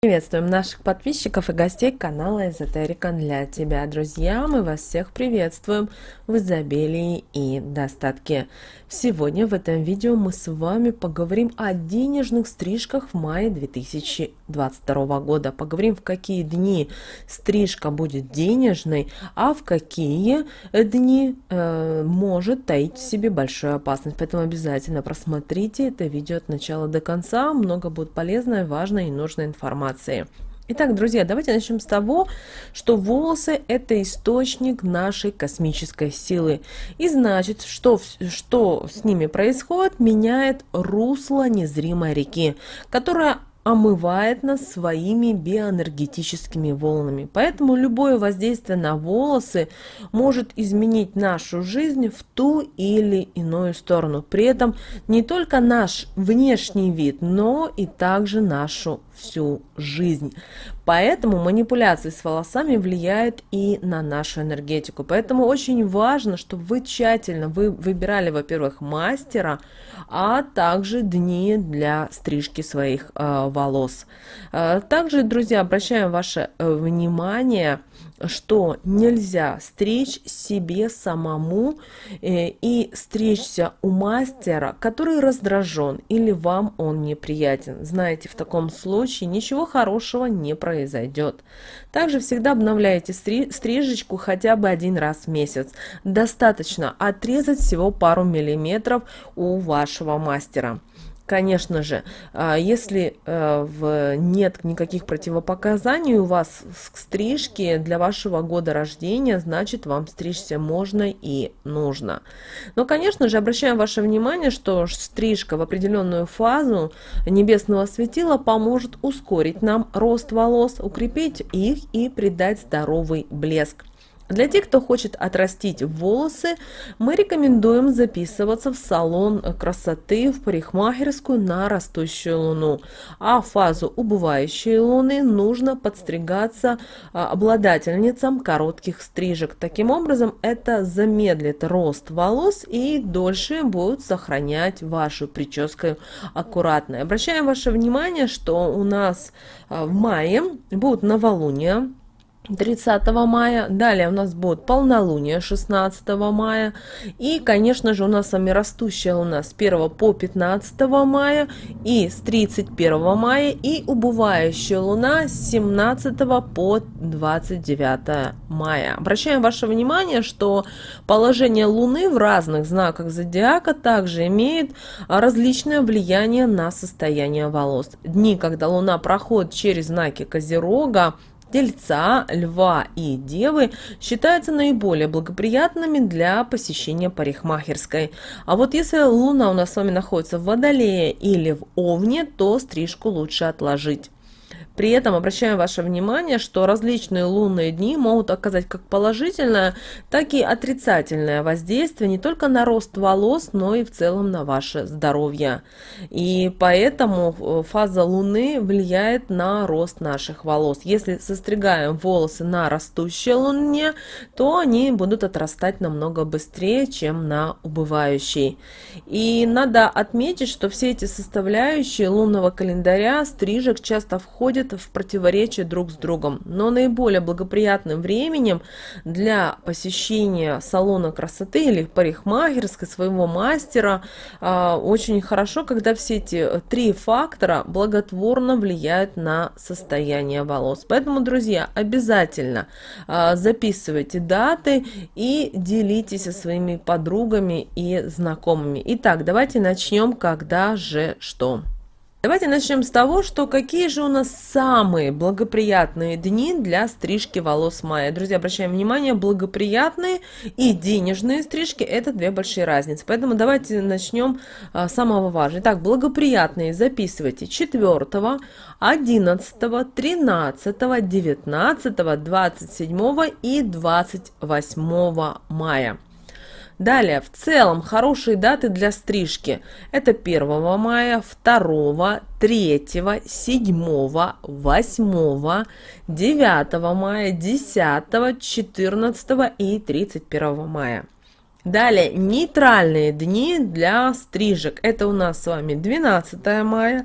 Приветствуем наших подписчиков и гостей канала Эзотерика для тебя, друзья. Мы вас всех приветствуем в изобилии и достатке. Сегодня в этом видео мы с вами поговорим о денежных стрижках в мае 2022 года. Поговорим, в какие дни стрижка будет денежной, а в какие дни э, может таить в себе большую опасность. Поэтому обязательно просмотрите это видео от начала до конца. Много будет полезной, важной и нужной информации информации. Итак, друзья, давайте начнем с того, что волосы – это источник нашей космической силы. И значит, что, что с ними происходит, меняет русло незримой реки, которая омывает нас своими биоэнергетическими волнами. Поэтому любое воздействие на волосы может изменить нашу жизнь в ту или иную сторону. При этом не только наш внешний вид, но и также нашу всю жизнь. Поэтому манипуляции с волосами влияют и на нашу энергетику. Поэтому очень важно, чтобы вы тщательно вы выбирали, во-первых, мастера, а также дни для стрижки своих э, волос. Э, также, друзья, обращаем ваше э, внимание что нельзя стричь себе самому э, и стричься у мастера, который раздражен или вам он неприятен. Знаете, в таком случае ничего хорошего не произойдет. Также всегда обновляйте стрижечку хотя бы один раз в месяц. Достаточно отрезать всего пару миллиметров у вашего мастера. Конечно же, а если э, нет никаких противопоказаний у вас к стрижке для вашего года рождения, значит вам стричься можно и нужно. Но, конечно же, обращаем ваше внимание, что стрижка в определенную фазу небесного светила поможет ускорить нам рост волос, укрепить их и придать здоровый блеск. Для тех, кто хочет отрастить волосы, мы рекомендуем записываться в салон красоты, в парикмахерскую на растущую луну. А фазу убывающей луны нужно подстригаться а, обладательницам коротких стрижек. Таким образом, это замедлит рост волос и дольше будут сохранять вашу прическу аккуратной. Обращаем ваше внимание, что у нас а, в мае будут новолуния 30 мая. Далее у нас будет полнолуние 16 мая. И, конечно же, у нас с вами растущая луна с 1 по 15 мая и с 31 мая. И убывающая луна с 17 по 29 мая. Обращаем ваше внимание, что положение луны в разных знаках зодиака также имеет различное влияние на состояние волос. Дни, когда луна проходит через знаки Козерога, Тельца, Льва и Девы считаются наиболее благоприятными для посещения парикмахерской. А вот если Луна у нас с вами находится в Водолее или в Овне, то стрижку лучше отложить. При этом обращаем ваше внимание, что различные лунные дни могут оказать как положительное, так и отрицательное воздействие не только на рост волос, но и в целом на ваше здоровье. И поэтому э, фаза Луны влияет на рост наших волос. Если состригаем волосы на растущей Луне, то они будут отрастать намного быстрее, чем на убывающей. И надо отметить, что все эти составляющие лунного календаря стрижек часто входят входит в противоречие друг с другом. Но наиболее благоприятным временем для посещения салона красоты или парикмахерской своего мастера а, очень хорошо, когда все эти э, три фактора благотворно влияют на состояние волос. Поэтому, друзья, обязательно а, записывайте даты и делитесь со своими подругами и знакомыми. Итак, давайте начнем, когда же что. Давайте начнем с того, что какие же у нас самые благоприятные дни для стрижки волос мая. Друзья, обращаем внимание, благоприятные и денежные стрижки – это две большие разницы. Поэтому давайте начнем а, с самого важного. Итак, благоприятные записывайте 4, 11, 13, 19, 27 и 28 мая. Далее, в целом, хорошие даты для стрижки. Это 1 мая, 2, 3, 7, 8, 9 мая, 10, 14 и 31 мая. Далее, нейтральные дни для стрижек. Это у нас с вами 12 мая,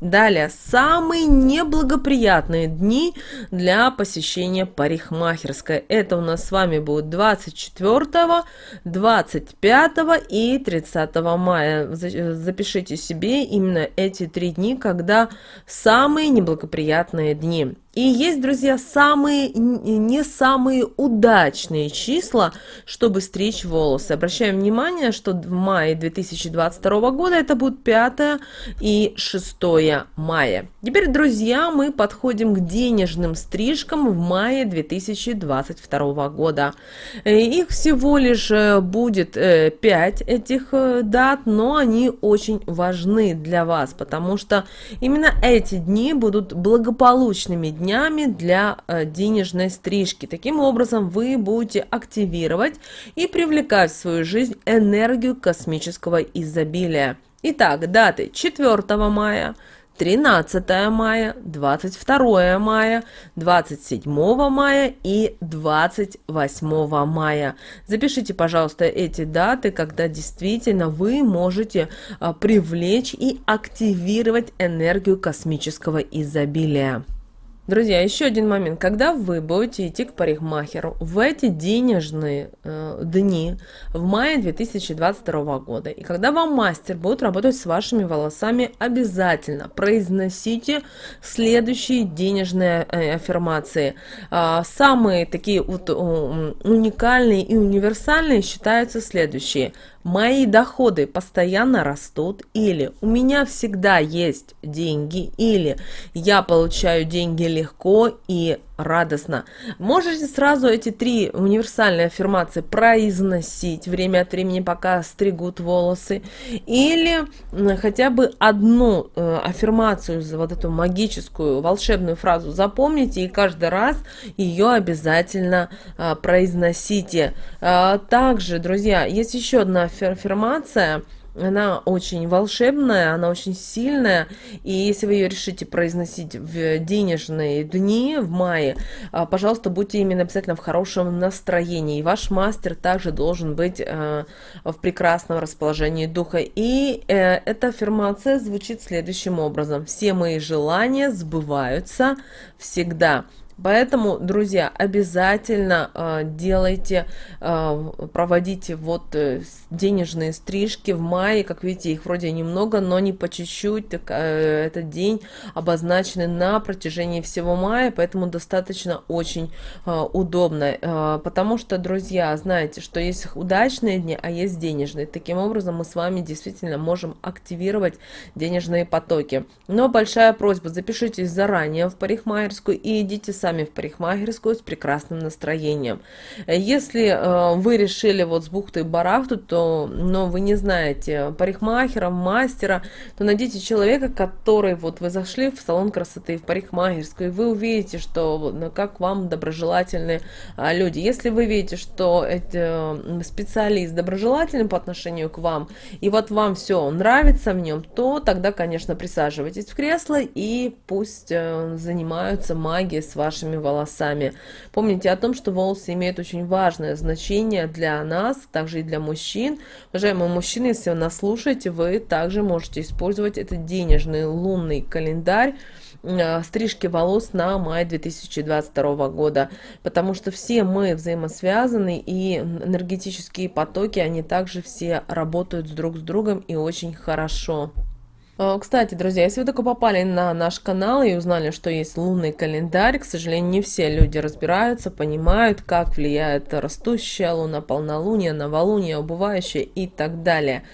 Далее, самые неблагоприятные дни для посещения парикмахерской. Это у нас с вами будет 24, 25 и 30 мая. Запишите себе именно эти три дни, когда самые неблагоприятные дни. И есть, друзья, самые, э, не самые удачные числа, чтобы стричь волосы. Обращаем внимание, что в мае 2022 года это будут 5 и 6 мая. Теперь, друзья, мы подходим к денежным стрижкам в мае 2022 года. Э, их всего лишь э, будет 5 этих дат, но они очень важны для вас, потому что именно эти дни будут благополучными днями днями для э, денежной стрижки. Таким образом, вы будете активировать и привлекать в свою жизнь энергию космического изобилия. Итак, даты 4 мая, 13 мая, 22 мая, 27 мая и 28 мая. Запишите, пожалуйста, эти даты, когда действительно вы можете э, привлечь и активировать энергию космического изобилия. Друзья, еще один момент. Когда вы будете идти к парикмахеру в эти денежные э, дни в мае 2022 года, и когда вам мастер будет работать с вашими волосами, обязательно произносите следующие денежные э, аффирмации. Э, самые такие вот, э, уникальные и универсальные считаются следующие. Мои доходы постоянно растут, или у меня всегда есть деньги, или я получаю деньги легко и радостно. Можете сразу эти три универсальные аффирмации произносить время от времени, пока стригут волосы, или хотя бы одну э, аффирмацию, вот эту магическую, волшебную фразу запомните и каждый раз ее обязательно э, произносите. Э, также, друзья, есть еще одна аффирмация – она очень волшебная, она очень сильная, и если вы ее решите произносить в денежные дни в мае, а, пожалуйста, будьте именно обязательно в хорошем настроении. И ваш мастер также должен быть а, в прекрасном расположении духа. И э, эта аффирмация звучит следующим образом. Все мои желания сбываются всегда. Поэтому, друзья, обязательно э, делайте, э, проводите вот э, денежные стрижки в мае. Как видите, их вроде немного, но не по чуть-чуть. э, этот день обозначенный на протяжении всего мая, поэтому достаточно очень э, удобно. Э, потому что, друзья, знаете, что есть удачные дни, а есть денежные. Таким образом, мы с вами действительно можем активировать денежные потоки. Но большая просьба, запишитесь заранее в парикмахерскую и идите с сами в парикмахерскую с прекрасным настроением. Если э, вы решили вот с бухты барахту, то, но вы не знаете парикмахера, мастера, то найдите человека, который вот вы зашли в салон красоты, в парикмахерскую, и вы увидите, что как вам доброжелательны а, люди. Если вы видите, что специалист доброжелательный по отношению к вам, и вот вам все нравится в нем, то тогда, конечно, присаживайтесь в кресло и пусть э, занимаются магией с вашим вашими волосами. Помните о том, что волосы имеют очень важное значение для нас, также и для мужчин. Уважаемые мужчины, если вы нас слушаете, вы также можете использовать этот денежный лунный календарь э, стрижки волос на май 2022 года, потому что все мы взаимосвязаны и энергетические потоки, они также все работают друг с другом и очень хорошо. Э, кстати, друзья, если вы только попали на наш канал и узнали, что есть лунный календарь, к сожалению, не все люди разбираются, понимают, как влияет растущая луна, полнолуние, новолуние, убывающее и так далее.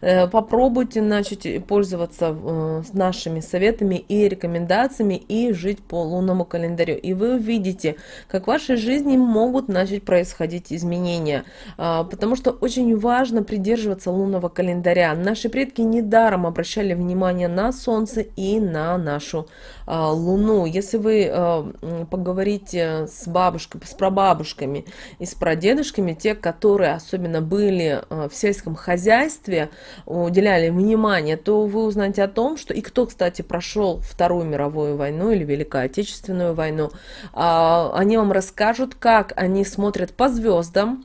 Э, попробуйте начать э, пользоваться э, нашими советами и рекомендациями и жить по лунному календарю. И вы увидите, как в вашей жизни могут начать происходить изменения. А, потому что очень важно придерживаться лунного календаря. Наши предки недаром обращали внимание на Солнце и на нашу а, Луну. Если вы а, поговорите с бабушкой, с прабабушками и с прадедушками, те, которые особенно были в сельском хозяйстве, уделяли внимание, то вы узнаете о том, что и кто, кстати, прошел Вторую мировую войну или Великую Отечественную войну, а, они вам расскажут, как они смотрят по звездам,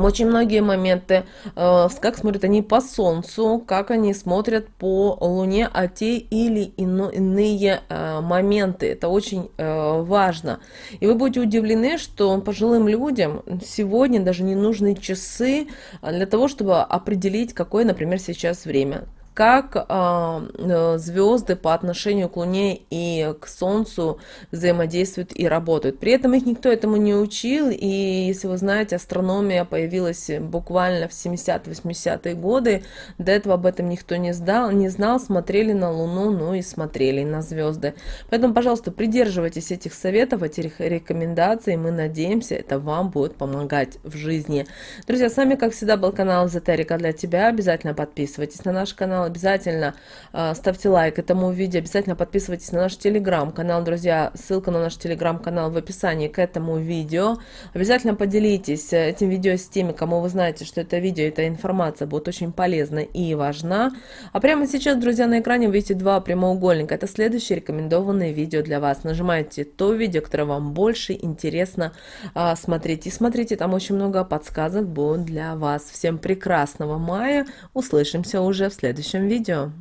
очень многие моменты, э, как смотрят они по Солнцу, как они смотрят по Луне, а те или иные э, моменты. Это очень э, важно. И вы будете удивлены, что пожилым людям сегодня даже не нужны часы для того, чтобы определить, какое, например, сейчас время как а, э, звезды по отношению к Луне и к Солнцу взаимодействуют и работают. При этом их никто этому не учил, и если вы знаете, астрономия появилась буквально в 70-80-е годы, до этого об этом никто не, знал, не знал, смотрели на Луну, ну и смотрели на звезды. Поэтому, пожалуйста, придерживайтесь этих советов, этих рекомендаций, мы надеемся, это вам будет помогать в жизни. Друзья, с вами, как всегда, был канал Эзотерика для тебя, обязательно подписывайтесь на наш канал, канал, обязательно э, ставьте лайк этому видео, обязательно подписывайтесь на наш телеграм-канал, друзья, ссылка на наш телеграм-канал в описании к этому видео. Обязательно поделитесь э, этим видео с теми, кому вы знаете, что это видео, эта информация будет очень полезна и важна. А прямо сейчас, друзья, на экране вы видите два прямоугольника, это следующее рекомендованное видео для вас. Нажимаете то видео, которое вам больше интересно э, смотреть, и смотрите, там очень много подсказок будет для вас. Всем прекрасного мая, услышимся уже в следующем следующем видео